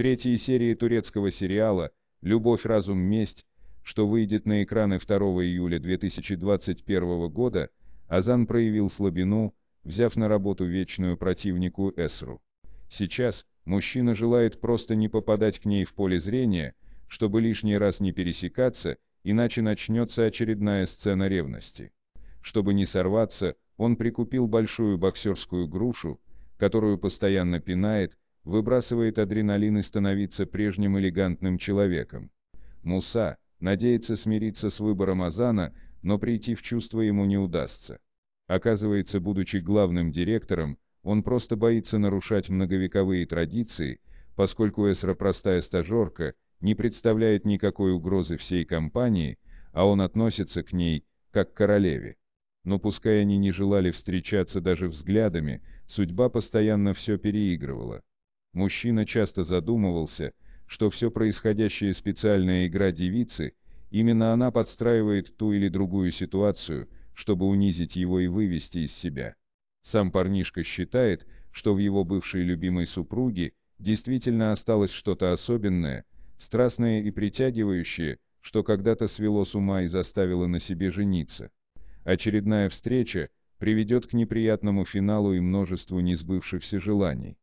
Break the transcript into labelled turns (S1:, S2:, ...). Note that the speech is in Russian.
S1: третьей серии турецкого сериала «Любовь, разум, месть», что выйдет на экраны 2 июля 2021 года, Азан проявил слабину, взяв на работу вечную противнику Эсру. Сейчас, мужчина желает просто не попадать к ней в поле зрения, чтобы лишний раз не пересекаться, иначе начнется очередная сцена ревности. Чтобы не сорваться, он прикупил большую боксерскую грушу, которую постоянно пинает, выбрасывает адреналин и становится прежним элегантным человеком. Муса надеется смириться с выбором Азана, но прийти в чувство ему не удастся. Оказывается, будучи главным директором, он просто боится нарушать многовековые традиции, поскольку Эсра простая стажерка, не представляет никакой угрозы всей компании, а он относится к ней, как к королеве. Но пускай они не желали встречаться даже взглядами, судьба постоянно все переигрывала. Мужчина часто задумывался, что все происходящее специальная игра девицы, именно она подстраивает ту или другую ситуацию, чтобы унизить его и вывести из себя. Сам парнишка считает, что в его бывшей любимой супруге действительно осталось что-то особенное, страстное и притягивающее, что когда-то свело с ума и заставило на себе жениться. Очередная встреча приведет к неприятному финалу и множеству несбывшихся желаний.